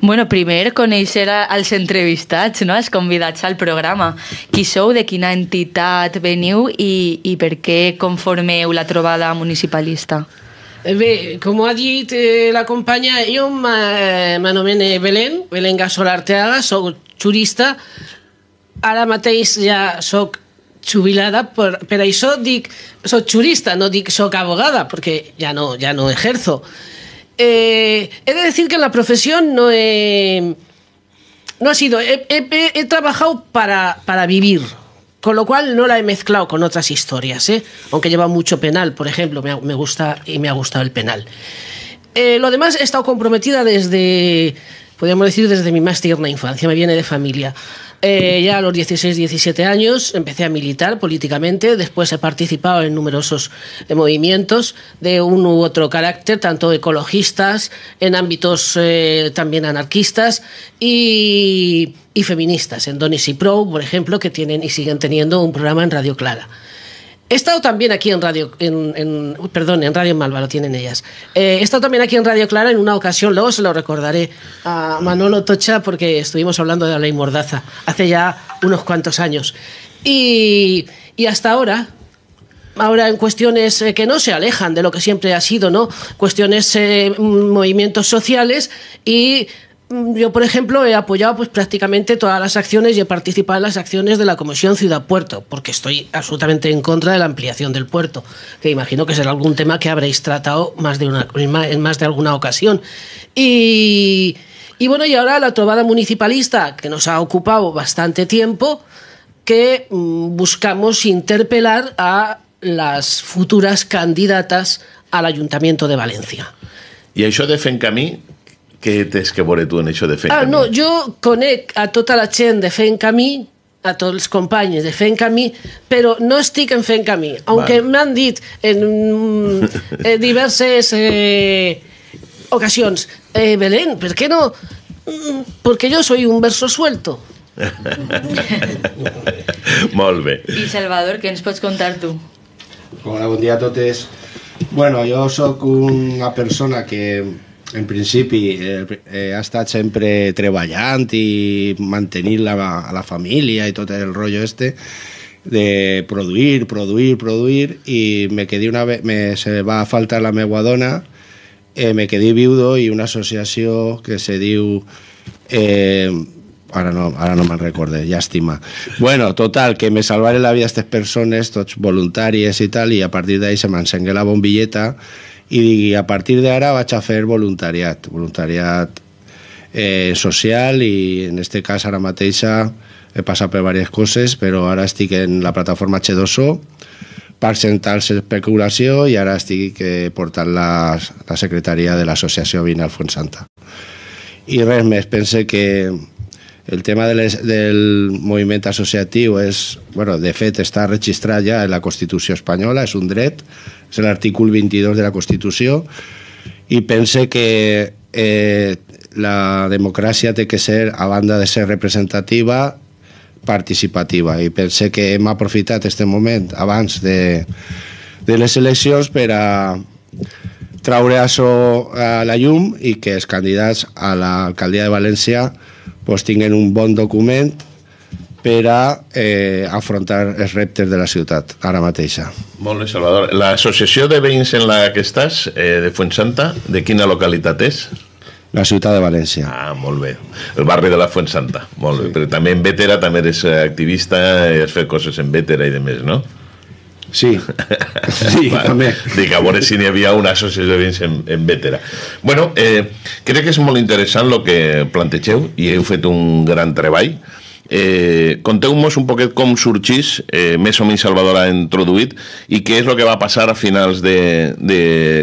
Bueno, primer conèixer els entrevistats, no? els convidats al programa. Qui sou, de quina entitat veniu i, i per què conformeu la trobada municipalista? Eh, bé, com ha dit eh, la companya, jo eh, m'anomene Belén, Belén Gasol Arteaga, soc jurista, ara mateix ja soc jubilada, per, per això dic, soc jurista, no dic soc abogada, perquè ja no, ja no ejerzo. Eh, he de decir que en la profesión no he, no ha sido, he, trabajado para, vivir. Con lo cual no la he mezclado con otras historias, ¿eh? aunque lleva mucho penal, por ejemplo, me, gusta y me ha gustado el penal. Eh, lo demás he estado comprometida desde, podríamos decir, desde mi más tierna infancia, me viene de familia. Eh, ya a los 16, 17 años empecé a militar políticamente, después he participado en numerosos eh, movimientos de un u otro carácter, tanto ecologistas, en ámbitos eh, también anarquistas y, y feministas, en Donis y Pro, por ejemplo, que tienen y siguen teniendo un programa en Radio Clara. He estado también aquí en Radio, perdón, en Radio Malva, lo tienen ellas. Eh, he estado también aquí en Radio Clara en una ocasión, luego se lo recordaré a Manolo Tocha porque estuvimos hablando de la ley Mordaza hace ya unos cuantos años. Y, hasta ahora, ahora en cuestiones eh, que no se alejan de lo que siempre ha sido, ¿no? Cuestiones, eh, movimientos sociales y Mm, yo, por ejemplo, he apoyado pues, prácticamente todas las acciones y he participado en las acciones de la Comisión Ciudad-Puerto, porque estoy absolutamente en contra de la ampliación del puerto, que imagino que será algún tema que habréis tratado más de una, en más de alguna ocasión. Y, bueno, y ahora la trovada municipalista, que nos ha ocupado bastante tiempo, que mm, buscamos interpelar a las futuras candidatas al Ayuntamiento de Valencia. ¿Y eso de ¿Qué es que veure tú en hecho de fer ah, No, yo conec a toda la gente de mí a todos los compañeros de fent pero no estoy en fent camí, aunque me han en, en eh, diversas eh, ocasiones eh, Belén, ¿por qué no? Porque yo soy un verso suelto. molve y Salvador, ¿qué nos puedes contar tú? Hola, buen día a todos. Bueno, yo soy una persona que En principi, eh, eh, ha estat sempre treballant i mantenint la, la família i tot el rollo este de produir, produir, produir i me quedi una ve me, se va faltar la meva dona eh, me quedi viudo i una associació que se diu eh, ara no, ara no me'n recorde, llàstima. Bueno, total, que me salvaré la vida a aquestes persones, tots voluntaris i tal, i a partir d'ahí se m'encengué la bombilleta i digui a partir d'ara vaig a fer voluntariat, voluntariat eh, social i en este cas ara mateixa he passat per diverses coses, però ara estic en la plataforma H2O per sentar-se especulació i ara estic eh, portant la, la secretaria de l'associació Vina Alfonsanta. I res més, pense que el tema de les, del moviment associatiu és, bueno, de fet, està registrat ja en la Constitució espanyola, és un dret, és l'artícul 22 de la Constitució, i pense que eh, la democràcia té que ser, a banda de ser representativa, participativa. I pense que hem aprofitat aquest moment abans de, de les eleccions per a traure això a la llum i que els candidats a l'alcaldia de València pues, tinguin un bon document per a eh, afrontar els reptes de la ciutat ara mateixa. Molt bé, Salvador. L'associació de veïns en la que estàs, eh, de Fuentsanta, de quina localitat és? La ciutat de València. Ah, molt bé. El barri de la Fuentsanta, molt sí. bé. Però també en Bétera també eres activista, eh, has fet coses en Bétera i demés, no? Sí, sí bueno, també. Dic, a veure si n'hi havia una associació de vins en, en Vétera. Bueno, eh, crec que és molt interessant el que plantegeu i heu fet un gran treball. Eh, Conteu-nos un poquet com sorgís, eh, més o menys Salvador ha introduït, i què és el que va passar a finals de, de...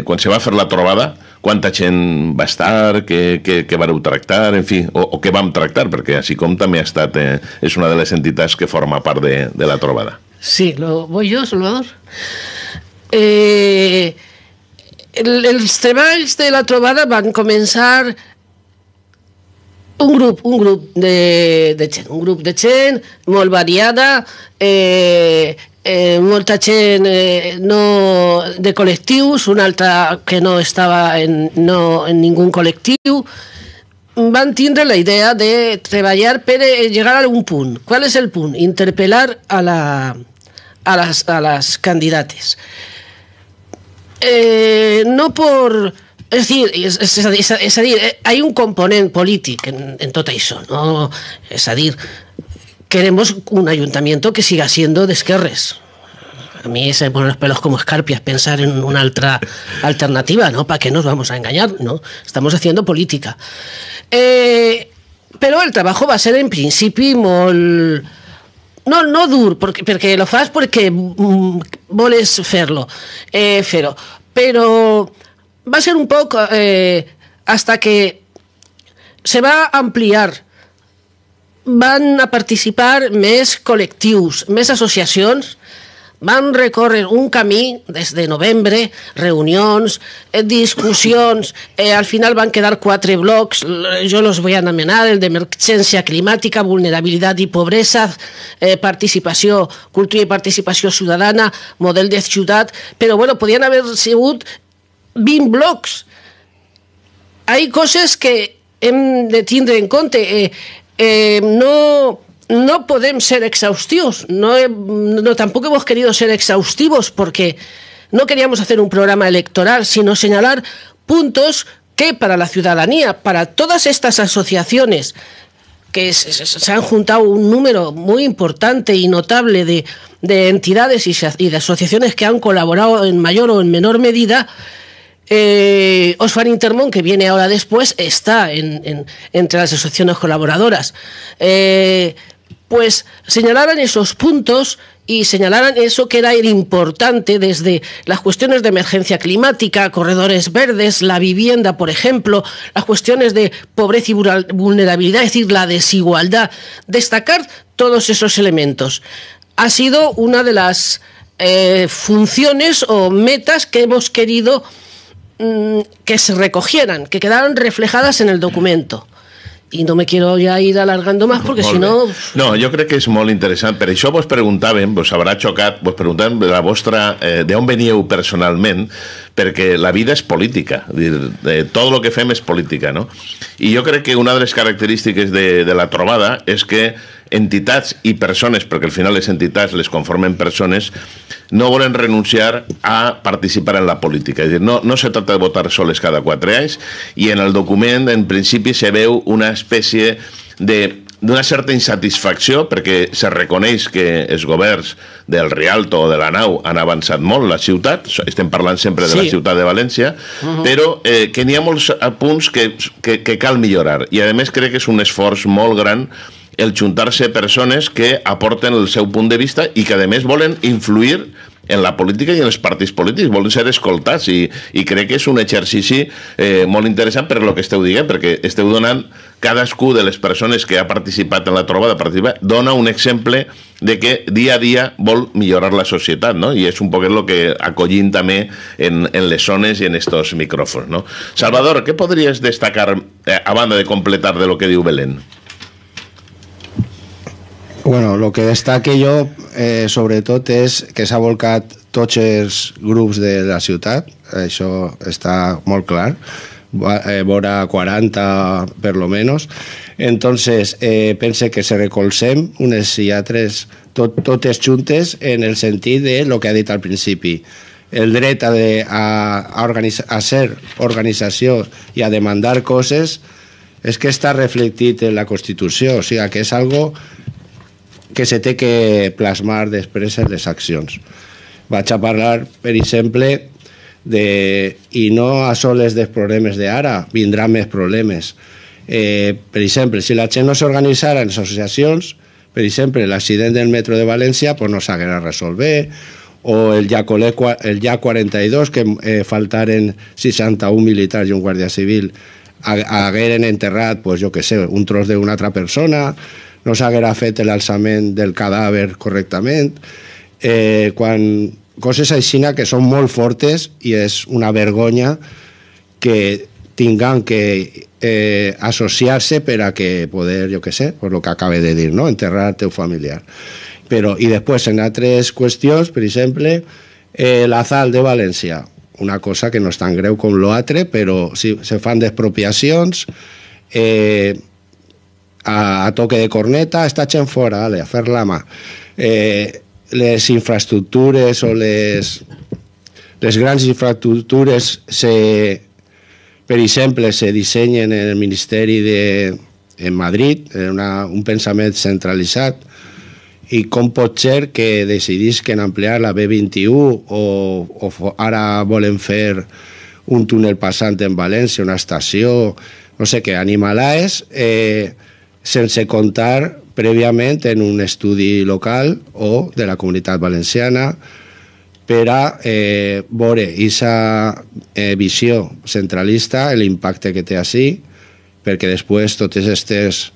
quan se va fer la trobada, quanta gent va estar, què, què, què vareu tractar, en fi, o, o què vam tractar, perquè així com també ha estat, eh, és una de les entitats que forma part de, de la trobada. Sí, lo, voy jo, Salvador. Eh, el, els treballs de la trobada van començar un grup, un grup de, de gent, un grup de gent molt variada, eh, eh, molta gent eh, no, de col·lectius, una altra que no estava en, no, en ningú col·lectiu, Van tindre la idea de eh, llegar a un pun. ¿Cuál es el pun? Interpelar a, la, a, candidates. Eh, no por... Es decir, eh, hay un componente político en, todo tota eso. no? queremos un ayuntamiento que siga siendo de a mí se ponen los pelos como escarpias pensar en una otra alternativa, ¿no? ¿Para qué nos vamos a engañar, no? Estamos haciendo política. Eh, pero el trabajo va a ser en principio No, no dur, porque porque lo fas porque mm, voles eh, Pero va eh, ser un poco eh, hasta que se va a ampliar van a participar mes colectivos, mes asociaciones... van recórrer un camí des de novembre, reunions, eh, discussions, eh, al final van quedar quatre blocs, jo els vull anomenar, el d'emergència climàtica, vulnerabilitat i pobresa, eh, participació, cultura i participació ciutadana, model de ciutat, però bueno, podien haver sigut 20 blocs. Hi ha coses que hem de tindre en compte. Eh, eh, no no podemos ser exhaustivos, no, tampoco hemos querido ser exhaustivos porque no queríamos hacer un programa electoral, sino señalar puntos que para la ciudadanía, para todas estas asociaciones que se han juntado un número muy importante y notable de, entidades y de asociaciones que han colaborado en mayor o en menor medida, eh, Osfan Intermón, que viene ahora después, está entre las asociaciones colaboradoras. Eh, pues señalaran esos puntos y señalaran eso que era el importante desde las cuestiones de emergencia climática, corredores verdes, la vivienda, por ejemplo, las cuestiones de pobreza y vulnerabilidad, es decir, la desigualdad. Destacar todos esos elementos. Ha sido una de las eh, funciones o metas que hemos querido mm, que se recogieran, que quedaran reflejadas en el documento. i no me quiero ya ir alargando más porque si no... No, jo crec que és molt interessant. Per això vos preguntàvem, vos haurà xocat, vos preguntàvem la vostra... Eh, D'on veníeu personalment, perquè la vida és política, dir, de, tot el que fem és política, no? I jo crec que una de les característiques de, de la trobada és que entitats i persones, perquè al final les entitats les conformen persones, no volen renunciar a participar en la política. És dir, no, no se tracta de votar soles cada quatre anys i en el document, en principi, se veu una espècie de d'una certa insatisfacció perquè se reconeix que els governs del Rialto o de la Nau han avançat molt la ciutat, estem parlant sempre sí. de la ciutat de València, uh mhm. -huh. però eh, que n'hi ha molts eh, punts que, que, que cal millorar i a més crec que és un esforç molt gran el juntar-se persones que aporten el seu punt de vista i que a més volen influir en la política i en els partits polítics, volen ser escoltats i, i crec que és un exercici eh, molt interessant per lo que esteu dient, perquè esteu donant cadascú de les persones que ha participat en la trobada participa, dona un exemple de que dia a dia vol millorar la societat, no? I és un poc el que acollim també en, en les zones i en estos micròfons, no? Salvador, què podries destacar, eh, a banda de completar de lo que diu Belén? Bueno, el que destaque jo, eh, sobretot, és que s'ha volcat tots els grups de la ciutat, això està molt clar, eh, vora 40 per lo menos. Entonces, eh, pense que se recolzem unes i altres, tot, totes juntes, en el sentit de lo que ha dit al principi. El dret a, de, a, a, organitzar, a ser organització i a demandar coses és que està reflectit en la Constitució, o sigui, que és algo que se té que plasmar després en les accions. Vaig a parlar, per exemple, de, i no a soles dels problemes d'ara, vindran més problemes. Eh, per exemple, si la gent no s'organitzara en associacions, per exemple, l'accident del metro de València pues, no s'haguera resolt bé, o el ja, el Ja 42, que eh, faltaren 61 militars i un guàrdia civil, hagueren enterrat, pues, jo que sé, un tros d'una altra persona, no s'haguera fet l'alçament del cadàver correctament, eh, quan coses així que són molt fortes i és una vergonya que tinguin que eh, associar-se per a que poder, jo que sé, per lo que acabe de dir, no? enterrar el teu familiar. Però, I després, en altres qüestions, per exemple, eh, l'Azal de València, una cosa que no és tan greu com l'altre, però sí, se fan despropiacions, eh, a, a toque de corneta, està estachen fora, vale, a fer la mà. Eh, les infraestructures o les, les grans infraestructures se, per exemple, se dissenyen en el Ministeri de, en Madrid, en una, un pensament centralitzat, i com pot ser que decidisquen ampliar la B21 o, o ara volen fer un túnel passant en València, una estació, no sé què, Animalaes, eh, sense comptar prèviament en un estudi local o de la comunitat valenciana per a eh, veure aquesta eh, visió centralista, l'impacte que té així, perquè després totes aquestes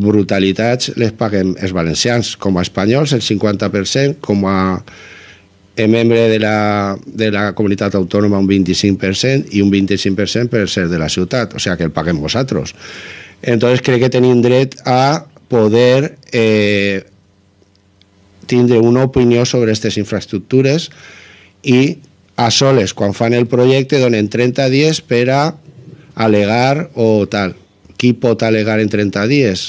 brutalitats les paguem els valencians, com a espanyols el 50%, com a eh, membre de la, de la comunitat autònoma un 25% i un 25% per ser de la ciutat, o sigui que el paguem vosaltres. Entonces crec que tenim dret a poder eh, tindre una opinió sobre aquestes infraestructures i a soles, quan fan el projecte, donen 30 dies per a alegar o tal. Qui pot alegar en 30 dies?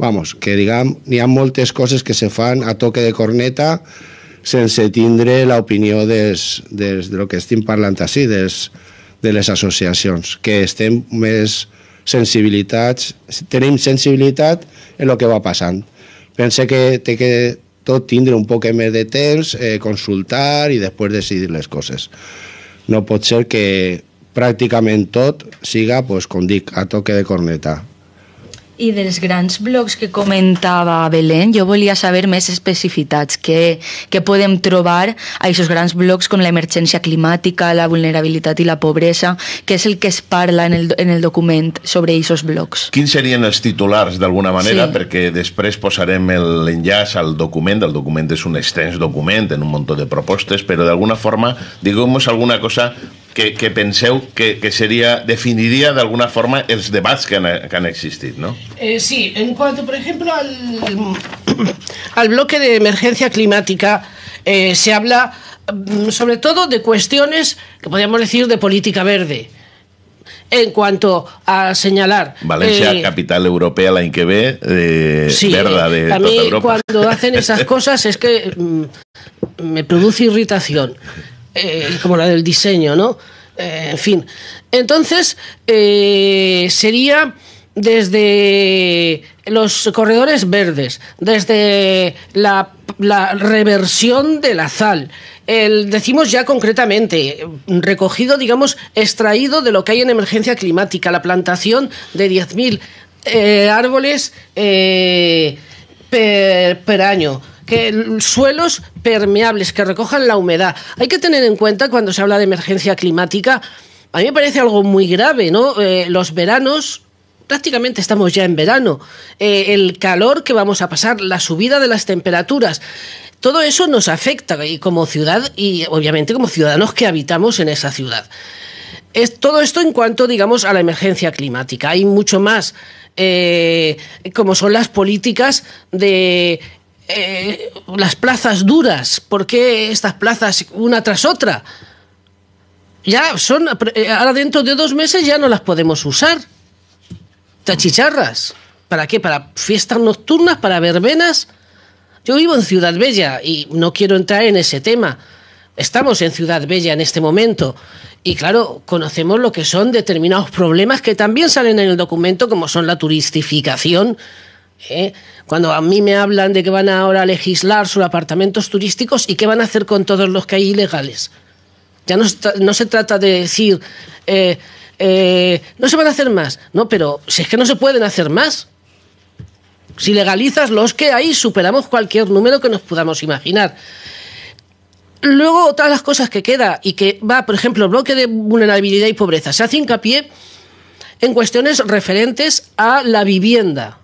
Vamos, que diguem, n'hi ha moltes coses que se fan a toque de corneta sense tindre l'opinió des, des de lo que estem parlant així, des, de les associacions, que estem més sensibilitats, tenim sensibilitat en el que va passant. Pense que té que tot tindre un poc més de temps, eh, consultar i després decidir les coses. No pot ser que pràcticament tot siga, pues, com dic, a toque de corneta. I dels grans blocs que comentava Belén, jo volia saber més especificitats, què, què podem trobar a aquests grans blocs com l'emergència climàtica, la vulnerabilitat i la pobresa, que és el que es parla en el, en el document sobre aquests blocs. Quins serien els titulars, d'alguna manera, sí. perquè després posarem l'enllaç al document, el document és un extens document en un munt de propostes, però d'alguna forma, diguem alguna cosa que, que penseu que, sería definiría de alguna forma el debats que han, existido no? Eh, sí, en cuanto, por ejemplo, al, bloque de emergencia climática, eh, se habla mm, sobre todo de cuestiones que podríamos decir de política verde. En cuanto a señalar. Valencia, eh, capital europea, la Inquebé, eh, verdad de a mí Cuando hacen esas cosas es que mm, me produce irritación. Eh, como la del diseño, ¿no? Eh, en fin. Entonces, eh, sería desde los corredores verdes, desde la, reversión de la sal. decimos ya concretamente, recogido, digamos, extraído de lo que hay en emergencia climática, la plantación de 10.000 árboles per, año suelos permeables que recojan la humedad. Hay que tener en cuenta cuando se habla de emergencia climática, a mí me parece algo muy grave, ¿no? Eh, los veranos prácticamente estamos ya en verano, eh, el calor que vamos a pasar, la subida de las temperaturas. Todo eso nos afecta como ciudad y obviamente como ciudadanos que habitamos en esa ciudad. Es todo esto en cuanto, digamos, a la emergencia climática. Hay mucho más, eh, como son las políticas de eh, las plazas duras? ¿Por qué estas plazas una tras otra? Ya son, eh, ahora dentro de dos meses ya no las podemos usar. Tachicharras. ¿Para qué? ¿Para fiestas nocturnas? ¿Para verbenas? Yo vivo en Ciudad Bella y no quiero entrar en ese tema. Estamos en Ciudad Bella en este momento y claro, conocemos lo que son determinados problemas que también salen en el documento como son la turistificación ¿eh? Cuando a mí me hablan de que van ahora a legislar sobre apartamentos turísticos y qué van a hacer con todos los que hay ilegales. Ya no, se trata de decir, eh, eh, no se van a hacer más. No, pero si es que no se pueden hacer más. Si legalizas los que hay, superamos cualquier número que nos podamos imaginar. Luego, otras las cosas que queda y que va, por ejemplo, bloque de vulnerabilidad y pobreza, se hace hincapié en cuestiones referentes a la vivienda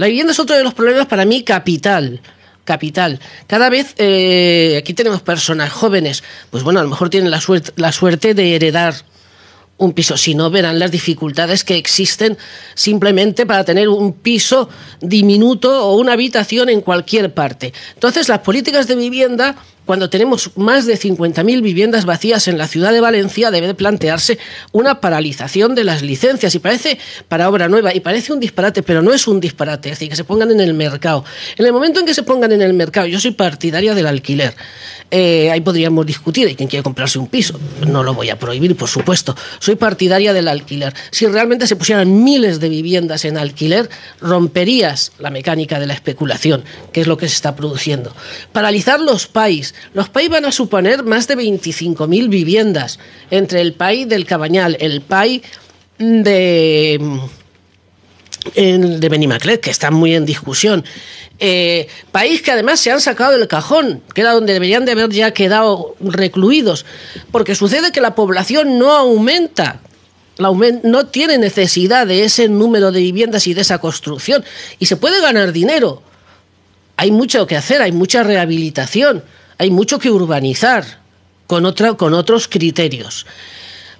la vivienda es otro de los problemas para mí capital capital. Cada vez eh, aquí tenemos personas jóvenes, pues bueno, a lo mejor tienen la suerte de heredar un piso, si no verán las dificultades que existen simplemente para tener un piso diminuto o una habitación en cualquier parte. Entonces, las políticas de vivienda cuando tenemos más de 50.000 viviendas vacías en la ciudad de Valencia, debe plantearse una paralización de las licencias. Y parece para obra nueva, y parece un disparate, pero no es un disparate, es decir, que se pongan en el mercado. En el momento en que se pongan en el mercado, yo soy partidaria del alquiler. Eh, ahí podríamos discutir, hay quien quiere comprarse un piso, no lo voy a prohibir, por supuesto. Soy partidaria del alquiler. Si realmente se pusieran miles de viviendas en alquiler, romperías la mecánica de la especulación, que es lo que se está produciendo. Paralizar los países los países van a suponer más de 25.000 viviendas entre el país del Cabañal, el país de, de Benimaclet, que está muy en discusión. Eh, país que además se han sacado del cajón, que era donde deberían de haber ya quedado recluidos, porque sucede que la población no aumenta, no tiene necesidad de ese número de viviendas y de esa construcción. Y se puede ganar dinero. Hay mucho que hacer, hay mucha rehabilitación hay mucho que urbanizar con, otra, con otros criterios.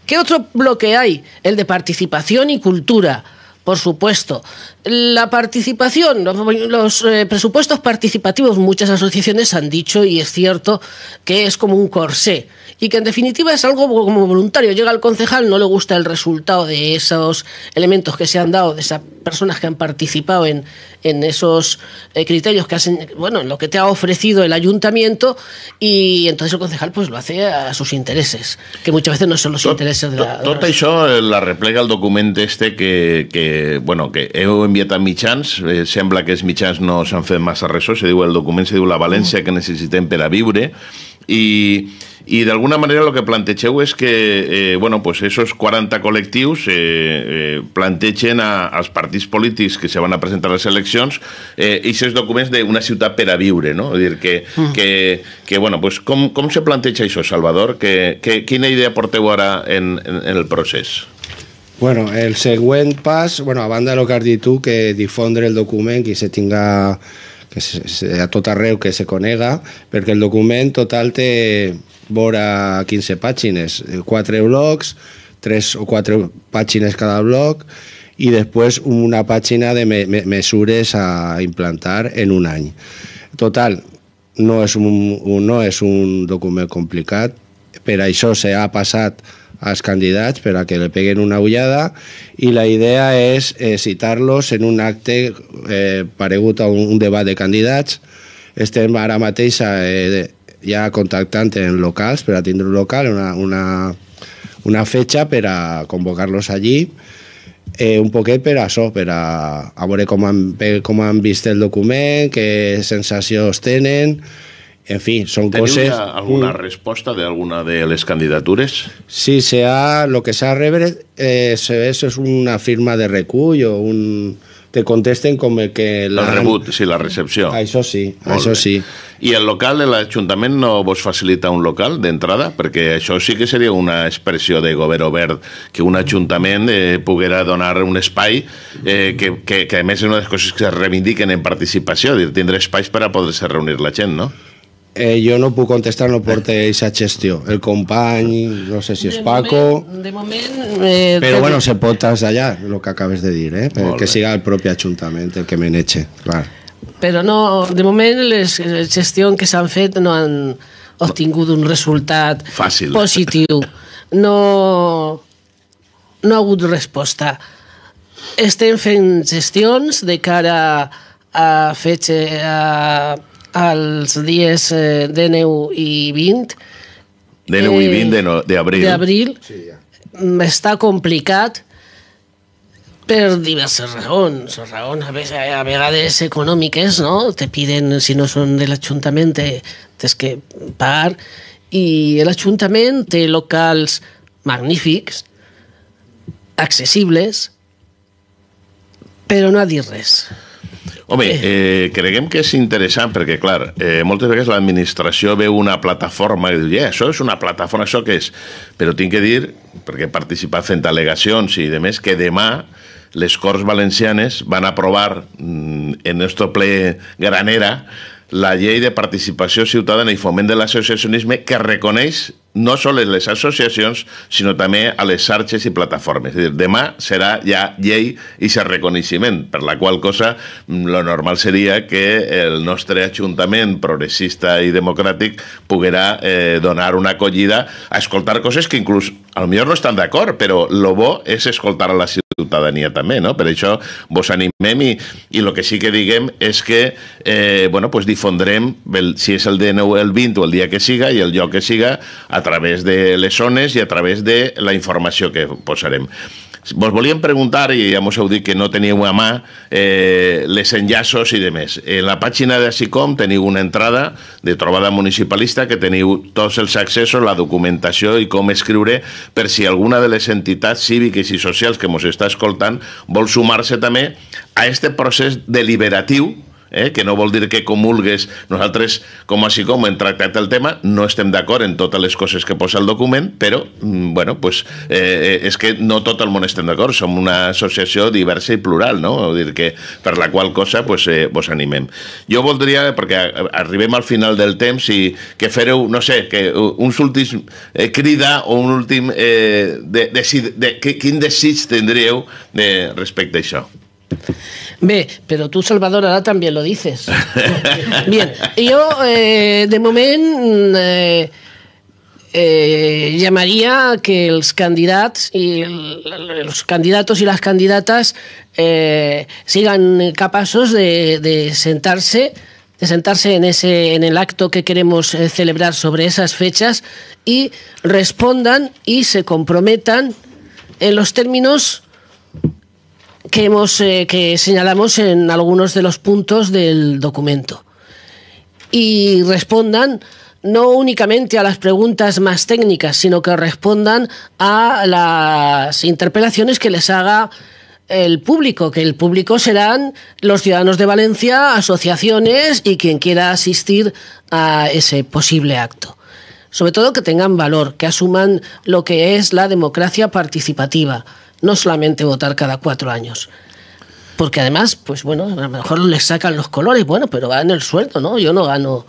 ¿Qué otro bloque hay? El de participación y cultura, por supuesto. La participación, los eh, presupuestos participativos, muchas asociaciones han dicho, y es cierto, que es como un corsé, y que en definitiva es algo como voluntario. Llega el concejal, no le gusta el resultado de esos elementos que se han dado, de esas personas que han participado en, en esos eh, criterios que hacen, bueno, en lo que te ha ofrecido el ayuntamiento, y entonces el concejal pues lo hace a sus intereses, que muchas veces no son los intereses de la. Tot, la... Eh, la replega el documento este que, que bueno, que enviat a mitjans, eh, sembla que els mitjans no s'han fet massa ressò, se diu el document, se diu la valència mm. que necessitem per a viure, i, i d'alguna manera el que plantegeu és que eh, bueno, pues esos 40 col·lectius eh, eh, plantegen a, als partits polítics que se van a presentar a les eleccions eh, aquests documents d'una ciutat per a viure, no? És dir, que, mm. que, que bueno, pues com, com se planteja això, Salvador? Que, que, quina idea porteu ara en, en, en el procés? Bueno, el següent pas, bueno, a banda del que has dit tu, que difondre el document i se tinga que se, a tot arreu que se conega, perquè el document total té vora 15 pàgines, 4 blocs, 3 o 4 pàgines cada bloc, i després una pàgina de me mesures a implantar en un any. Total, no és un, un, no és un document complicat, per això s'ha passat als candidats per a que le peguen una ullada i la idea és eh, citar-los en un acte eh, paregut a un, un debat de candidats. Estem ara mateix eh, ja contactant en locals per a tindre un local, una, una, una fetxa per a convocar-los allí eh, un poquet per a això, per a, a veure com han, com han vist el document, què sensacions tenen, en fi, són Teniu coses... Teniu alguna mm. resposta d'alguna de les candidatures? Sí, se ha, lo que s'ha rebre eh, és una firma de recull o un, te contesten com el que... El rebut, sí, la recepció. Ah, això sí, Molt això bé. sí. I el local de l'Ajuntament no vos facilita un local d'entrada? Perquè això sí que seria una expressió de govern obert, que un Ajuntament eh, poguera donar un espai eh, que, que, que a més és una de les coses que es reivindiquen en participació, dir, tindre espais per a poder-se reunir la gent, no? Eh, jo no puc contestar, no porta aquesta gestió. El company, no sé si és de Paco... Moment, de moment... Eh, però de... bueno, se pot trasllar el que acabes de dir, eh? que siga el propi Ajuntament el que menege, clar. Però no, de moment les gestions que s'han fet no han obtingut un resultat Fàcil. positiu. No, no ha hagut resposta. Estem fent gestions de cara a fer... Eh, a els dies eh, neu i 20 19 eh, i 20 de, no, abril, de abril sí, ja. Mm, està complicat per diverses raons, raons a vegades, a vegades econòmiques, no? Te piden, si no són de l'Ajuntament, tens que pagar, i l'Ajuntament té locals magnífics, accessibles, però no ha dit res. Home, eh, creguem que és interessant perquè, clar, eh, moltes vegades l'administració veu una plataforma i diu, yeah, això és una plataforma, això què és? Però tinc que dir, perquè he participat fent al·legacions i demés, que demà les Corts Valencianes van aprovar mm, en este ple granera la llei de participació ciutadana i foment de l'associacionisme que reconeix no sols les associacions, sinó també a les xarxes i plataformes. És dir, demà serà ja llei i ser reconeixement, per la qual cosa mm, lo normal seria que el nostre Ajuntament progressista i democràtic poguera eh, donar una acollida a escoltar coses que inclús a lo millor no estan d'acord, però lo bo és escoltar a la ciutadania també, no? Per això vos animem i, i el que sí que diguem és que eh, bueno, pues difondrem, el, si és el DNU el 20 o el dia que siga i el lloc que siga, a a través de les zones i a través de la informació que posarem. Vos volíem preguntar, i ja mos heu dit que no teniu a mà, eh, les enllaços i de més. En la pàgina de SICOM teniu una entrada de trobada municipalista que teniu tots els accessos, la documentació i com escriure per si alguna de les entitats cíviques i socials que mos està escoltant vol sumar-se també a aquest procés deliberatiu eh? que no vol dir que comulgues. Nosaltres, com així com hem tractat el tema, no estem d'acord en totes les coses que posa el document, però mm, bueno, pues, eh, eh, és que no tot el món estem d'acord, som una associació diversa i plural, no? Vull dir que per la qual cosa pues, eh, vos animem. Jo voldria, perquè arribem al final del temps i que fereu, no sé, que uns últims eh, crida o un últim eh, de, de, de, de, quin desig tindríeu eh, respecte a això? Ve, pero tú, Salvador, ahora también lo dices. Bien, yo eh, de momento llamaría eh, a eh, llamaría que los y los candidatos y las candidatas sigan capaces de, de sentarse de sentarse en ese en el acto que queremos celebrar sobre esas fechas y respondan y se comprometan en los términos que, hemos, eh, que señalamos en algunos de los puntos del documento. Y respondan no únicamente a las preguntas más técnicas, sino que respondan a las interpelaciones que les haga el público, que el público serán los ciudadanos de Valencia, asociaciones y quien quiera asistir a ese posible acto. Sobre todo que tengan valor, que asuman lo que es la democracia participativa no solamente votar cada cuatro años. Porque además, pues bueno, a lo mejor les sacan los colores, bueno, pero ganan el sueldo, ¿no? Yo no gano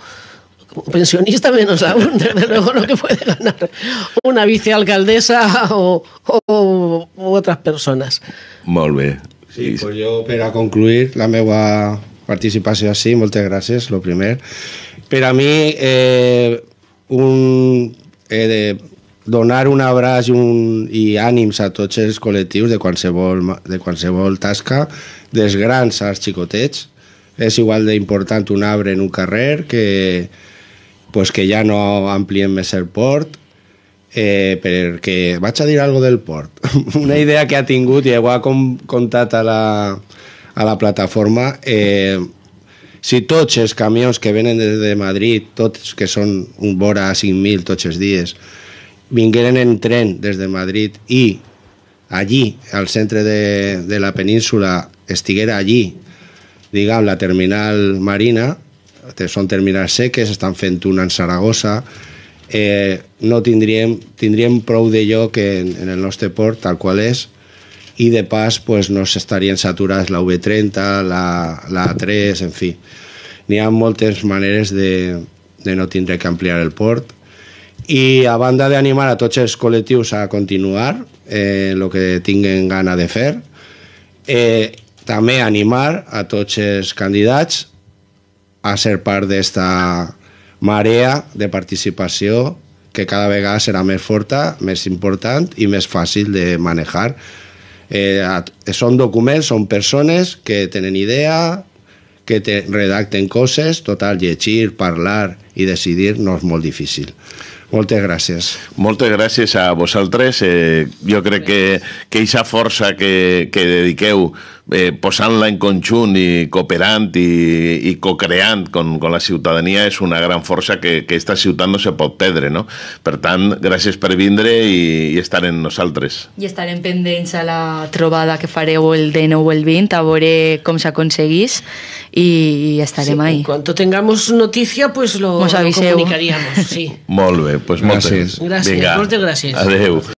como pensionista menos aún, desde luego lo que puede ganar una vicealcaldesa o, o, otras personas. Muy bien. Sí, pues yo para concluir la a participación, así muchas gracias, lo primero. Pero a mí eh, un, eh, donar un abraç i, un, i ànims a tots els col·lectius de qualsevol, de qualsevol tasca, des grans als xicotets. És igual d'important un arbre en un carrer que, pues que ja no ampliem més el port, eh, perquè vaig a dir algo del port. Una idea que ha tingut i ho ha com, contat a la, a la plataforma, eh, si tots els camions que venen des de Madrid, tots que són un vora a 5.000 tots els dies, vingueren en tren des de Madrid i allí, al centre de, de la península, estiguera allí, diguem, la terminal marina, que són terminals seques, estan fent una en Saragossa, eh, no tindríem, tindríem prou de lloc en, en el nostre port, tal qual és, i de pas pues, no s'estarien saturats la V30, la, la A3, en fi. N'hi ha moltes maneres de, de no tindre que ampliar el port, i a banda d'animar a tots els col·lectius a continuar eh, el que tinguen gana de fer eh, també animar a tots els candidats a ser part d'esta marea de participació que cada vegada serà més forta, més important i més fàcil de manejar. Eh, són documents, són persones que tenen idea, que te redacten coses, total, llegir, parlar i decidir no és molt difícil. Moltes gràcies. Moltes gràcies a vosaltres. Eh, jo crec que, que aquesta força que, que dediqueu eh, posant-la en conjunt i cooperant i, i co-creant con, con la ciutadania és una gran força que, que esta ciutat no se pot perdre, no? Per tant, gràcies per vindre i, i estar en nosaltres. I estarem pendents a la trobada que fareu el 19 o el 20 a veure com s'aconseguís i, i estarem sí, ahí. En cuanto tengamos noticia, pues lo, lo comunicaríamos. Sí. Molt bé, pues moltes gràcies. Gràcies, Moltes gràcies. Adéu.